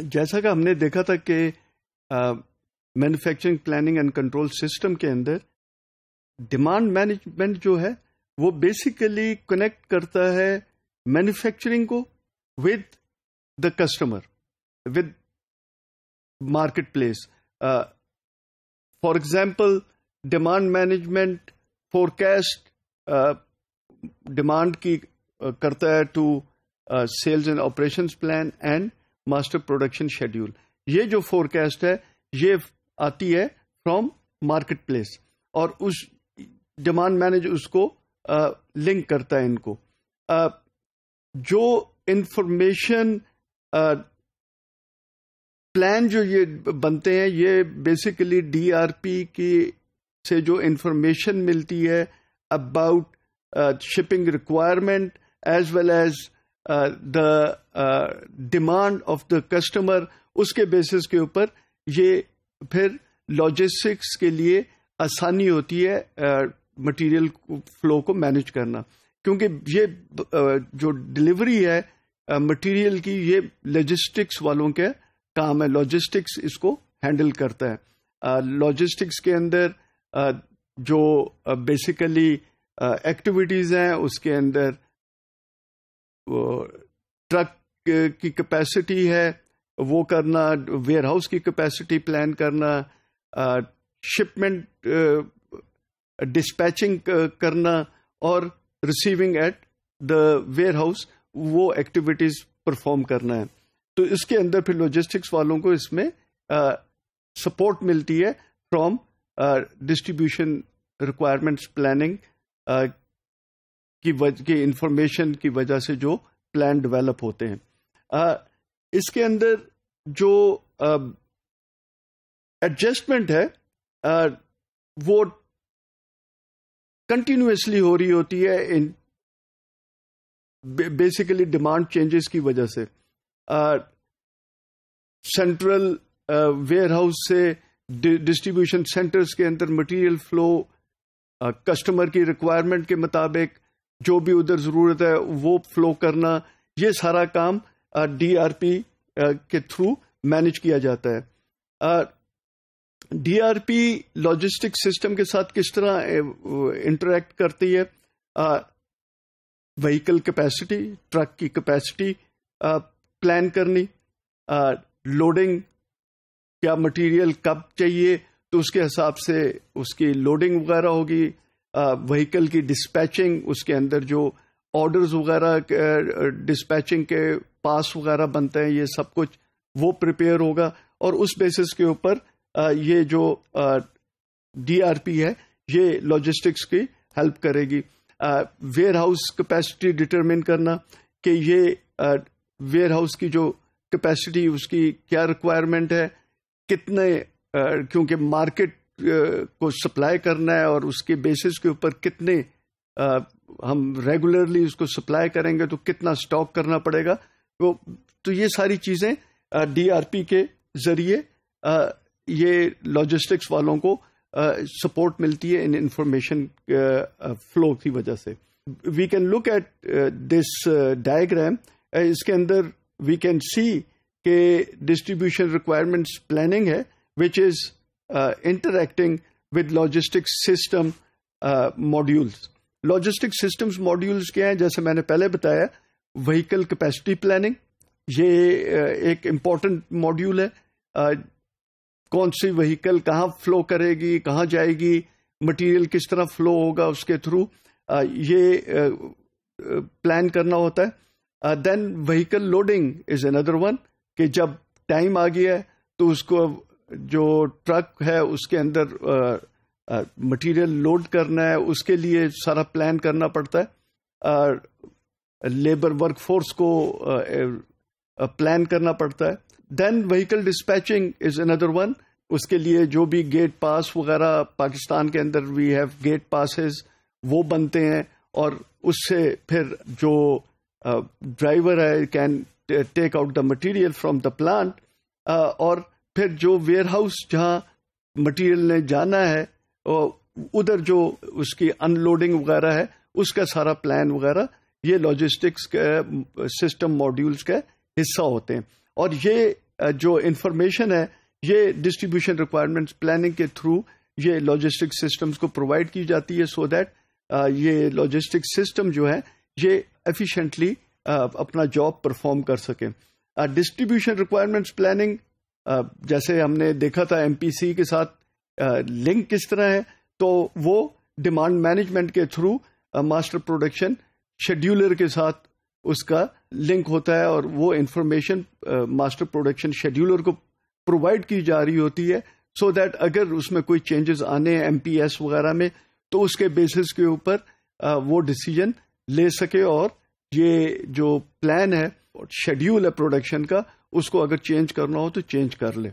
जैसा कि हमने देखा था कि manufacturing planning and control system के अंदर डिमांड मैनेजमेंट जो है वो बेसिकली कनेक्ट करता है मैन्युफैक्चरिंग को with the customer with market place for example demand management forecast demand की uh, करता है to sales and operations plan and master production schedule ये जो फोरकास्ट है ये आती है फ्रॉम मार्केट प्लेस और उस डिमांड मैनेज उसको आ, लिंक करता है इनको आ, जो इंफॉर्मेशन प्लान जो ये बनते हैं ये बेसिकली डीआरपी की से जो इंफॉर्मेशन मिलती है about shipping requirement as well as the demand of the customer उसके बेसिस के ऊपर ये फिर लॉजिस्टिक्स के लिए आसानी होती है मटेरियल uh, फ्लो को मैनेज करना क्योंकि ये uh, जो डिलीवरी है मटेरियल uh, की ये लॉजिस्टिक्स वालों के काम है लॉजिस्टिक्स इसको हैंडल करता है लॉजिस्टिक्स uh, के अंदर uh, जो बेसिकली uh, एक्टिविटीज हैं उसके अंदर ट्रक की कैपेसिटी है वो करना वेयर हाउस की कैपेसिटी प्लान करना शिपमेंट डिस्पैचिंग करना और receiving at the warehouse वो एक्टिविटीज परफॉर्म करना है तो इसके अंदर फिर लॉजिस्टिक्स वालों को इसमें सपोर्ट मिलती है फ्रॉम डिस्ट्रीब्यूशन रिक्वायरमेंट्स प्लानिंग की के इंफॉर्मेशन की वजह से जो प्लान डेवलप होते हैं आ, इसके अंदर जो एडजस्टमेंट है आ, वो कंटिन्यूसली हो रही होती है इन बेसिकली डिमांड चेंजेस की वजह से सेंट्रल वेयर हाउस से डिस्ट्रीब्यूशन सेंटर्स के अंदर मटेरियल फ्लो कस्टमर की रिक्वायरमेंट के मुताबिक जो भी उधर ज़रूरत है वो फ्लो करना ये सारा काम डीआरपी के थ्रू मैनेज किया जाता है डीआरपी लॉजिस्टिक सिस्टम के साथ किस तरह इंटरेक्ट करती है व्हीकल कैपेसिटी ट्रक की कैपेसिटी प्लान करनी लोडिंग क्या मटेरियल कब चाहिए तो उसके हिसाब से उसकी लोडिंग वगैरह होगी व्हीकल की डिस्पैचिंग उसके अंदर जो ऑर्डर्स वगैरह डिस्पैचिंग के पास वगैरह बनते हैं ये सब कुछ वो प्रिपेयर होगा और उस बेसिस के ऊपर ये जो डीआरपी है ये लॉजिस्टिक्स की हेल्प करेगी वेयर हाउस कैपेसिटी डिटरमिन करना कि ये वेयर हाउस की जो कैपेसिटी उसकी क्या रिक्वायरमेंट है कितने क्योंकि मार्केट को सप्लाई करना है और उसके बेसिस के ऊपर कितने आ, हम रेगुलरली उसको सप्लाई करेंगे तो कितना स्टॉक करना पड़ेगा वो तो, तो ये सारी चीज़ें डीआरपी के जरिए ये लॉजिस्टिक्स वालों को सपोर्ट मिलती है इन इंफॉर्मेशन फ्लो की वजह से we can look at this diagram इसके अंदर वी कैन सी के डिस्ट्रीब्यूशन रिक्वायरमेंट्स प्लानिंग है which is Uh, interacting with logistics system modules logistic systems modules क्या हैं जैसे मैंने पहले बताया व्हीकल कैपेसिटी प्लानिंग ये uh, एक इम्पॉर्टेंट मॉड्यूल है आ, uh, कौन सी व्हीकल कहाँ फ्लो करेगी कहाँ जाएगी मटेरियल किस तरह फ्लो होगा उसके थ्रू ये प्लान करना होता है then vehicle loading is another one कि जब टाइम आ गया है तो उसको जो ट्रक है उसके अंदर मटेरियल लोड करना है उसके लिए सारा प्लान करना पड़ता है लेबर वर्कफोर्स को प्लान करना पड़ता है then vehicle dispatching is another one उसके लिए जो भी गेट पास वगैरह पाकिस्तान के अंदर वी हैव गेट पासेस वो बनते हैं और उससे फिर जो ड्राइवर है can take out the material from the plant और फिर जो वेयर हाउस जहाँ मटेरियल ने जाना है उधर जो उसकी अनलोडिंग वगैरह है उसका सारा प्लान वगैरह ये लॉजिस्टिक्स के सिस्टम मॉड्यूल्स का हिस्सा होते हैं और ये जो इन्फॉर्मेशन है ये डिस्ट्रीब्यूशन रिक्वायरमेंट्स प्लानिंग के थ्रू ये लॉजिस्टिक सिस्टम्स को प्रोवाइड की जाती है सो so दैट ये लॉजिस्टिक सिस्टम जो है ये एफिशिएंटली अपना जॉब परफॉर्म कर सके डिस्ट्रीब्यूशन रिक्वायरमेंट्स प्लानिंग जैसे हमने देखा था एमपीसी के साथ लिंक किस तरह है तो वो डिमांड मैनेजमेंट के थ्रू मास्टर प्रोडक्शन शेड्यूलर के साथ उसका लिंक होता है और वो इन्फॉर्मेशन मास्टर प्रोडक्शन शेड्यूलर को प्रोवाइड की जा रही होती है सो so दैट अगर उसमें कोई चेंजेस आने हैं एमपीएस वगैरह में तो उसके बेसिस के ऊपर वो डिसीजन ले सके और ये जो प्लान है शेड्यूल है प्रोडक्शन का उसको अगर चेंज करना हो तो चेंज कर लें